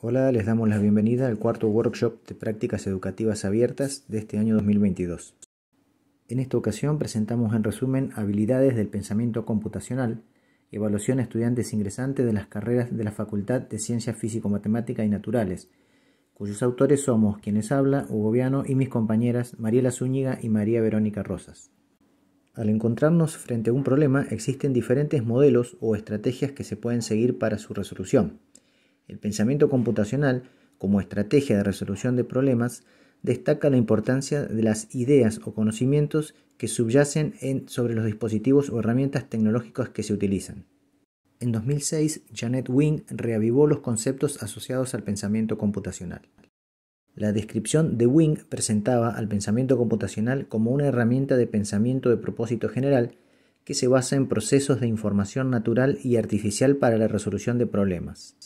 Hola, les damos la bienvenida al cuarto workshop de prácticas educativas abiertas de este año 2022. En esta ocasión presentamos en resumen habilidades del pensamiento computacional, evaluación a estudiantes ingresantes de las carreras de la Facultad de Ciencias Físico-Matemáticas y Naturales, cuyos autores somos quienes habla, Hugo Viano y mis compañeras Mariela Zúñiga y María Verónica Rosas. Al encontrarnos frente a un problema existen diferentes modelos o estrategias que se pueden seguir para su resolución. El pensamiento computacional, como estrategia de resolución de problemas, destaca la importancia de las ideas o conocimientos que subyacen en, sobre los dispositivos o herramientas tecnológicas que se utilizan. En 2006, Janet Wing reavivó los conceptos asociados al pensamiento computacional. La descripción de Wing presentaba al pensamiento computacional como una herramienta de pensamiento de propósito general que se basa en procesos de información natural y artificial para la resolución de problemas.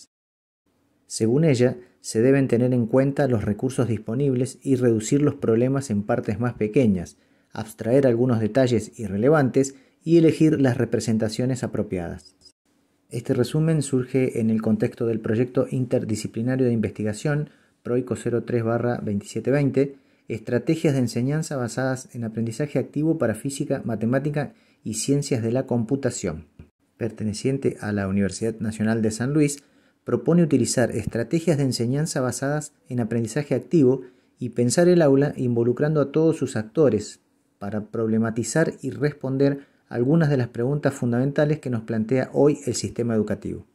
Según ella, se deben tener en cuenta los recursos disponibles y reducir los problemas en partes más pequeñas, abstraer algunos detalles irrelevantes y elegir las representaciones apropiadas. Este resumen surge en el contexto del proyecto interdisciplinario de investigación PROICO 03-2720, Estrategias de enseñanza basadas en aprendizaje activo para física, matemática y ciencias de la computación, perteneciente a la Universidad Nacional de San Luis, propone utilizar estrategias de enseñanza basadas en aprendizaje activo y pensar el aula involucrando a todos sus actores para problematizar y responder algunas de las preguntas fundamentales que nos plantea hoy el sistema educativo.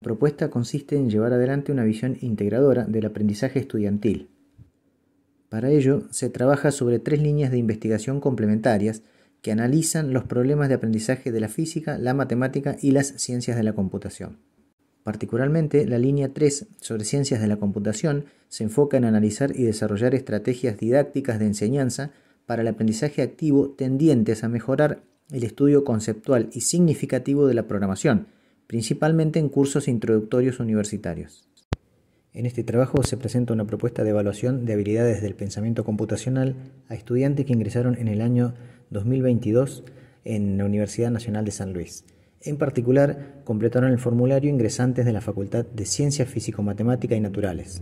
La propuesta consiste en llevar adelante una visión integradora del aprendizaje estudiantil. Para ello, se trabaja sobre tres líneas de investigación complementarias que analizan los problemas de aprendizaje de la física, la matemática y las ciencias de la computación. Particularmente, la línea 3 sobre ciencias de la computación se enfoca en analizar y desarrollar estrategias didácticas de enseñanza para el aprendizaje activo tendientes a mejorar el estudio conceptual y significativo de la programación, principalmente en cursos introductorios universitarios. En este trabajo se presenta una propuesta de evaluación de habilidades del pensamiento computacional a estudiantes que ingresaron en el año 2022 en la Universidad Nacional de San Luis. En particular, completaron el formulario ingresantes de la Facultad de Ciencias físico matemáticas y Naturales.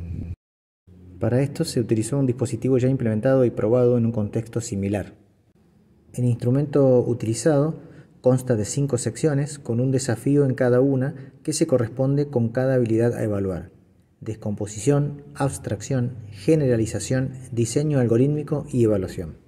Para esto se utilizó un dispositivo ya implementado y probado en un contexto similar. El instrumento utilizado consta de cinco secciones con un desafío en cada una que se corresponde con cada habilidad a evaluar. Descomposición, abstracción, generalización, diseño algorítmico y evaluación.